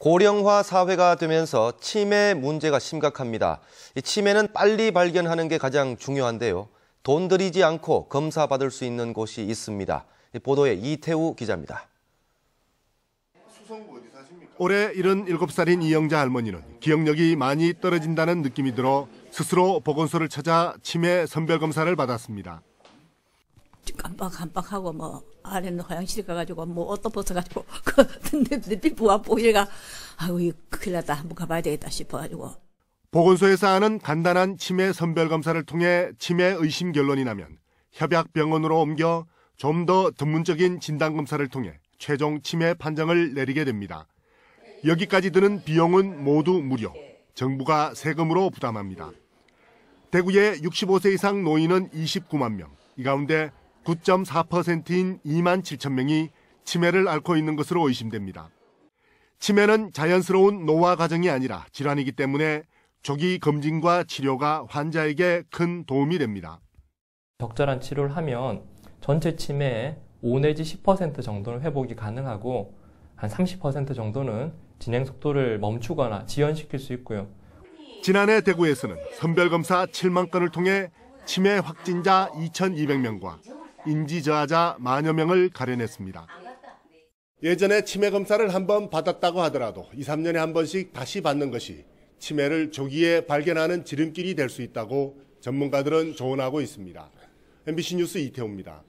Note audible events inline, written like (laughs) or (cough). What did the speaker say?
고령화 사회가 되면서 치매 문제가 심각합니다. 치매는 빨리 발견하는 게 가장 중요한데요. 돈 들이지 않고 검사받을 수 있는 곳이 있습니다. 보도에 이태우 기자입니다. 올해 77살인 이영자 할머니는 기억력이 많이 떨어진다는 느낌이 들어 스스로 보건소를 찾아 치매 선별검사를 받았습니다. 깜빡깜빡하고 뭐 아래는 화장실 가가지고 뭐 옷도 벗어가지고 (laughs) 그 내빛 부와 보일가 아우 이 큰일 났다 한번 가봐야 되겠다 싶어가지고 보건소에서 하는 간단한 치매 선별 검사를 통해 치매 의심 결론이 나면 협약 병원으로 옮겨 좀 더 전문적인 진단 검사를 통해 최종 치매 판정을 내리게 됩니다. 여기까지 드는 비용은 모두 무료. 정부가 세금으로 부담합니다. 대구의 65세 이상 노인은 29만 명. 이 가운데 9.4%인 2만 7천 명이 치매를 앓고 있는 것으로 의심됩니다. 치매는 자연스러운 노화 과정이 아니라 질환이기 때문에 조기 검진과 치료가 환자에게 큰 도움이 됩니다. 적절한 치료를 하면 전체 치매의 5 내지 10% 정도는 회복이 가능하고 한 30% 정도는 진행 속도를 멈추거나 지연시킬 수 있고요. 지난해 대구에서는 선별검사 7만 건을 통해 치매 확진자 2,200명과 인지저하자 만여 명을 가려냈습니다. 예전에 치매 검사를 한 번 받았다고 하더라도 2, 3년에 한 번씩 다시 받는 것이 치매를 조기에 발견하는 지름길이 될 수 있다고 전문가들은 조언하고 있습니다. MBC 뉴스 이태호입니다.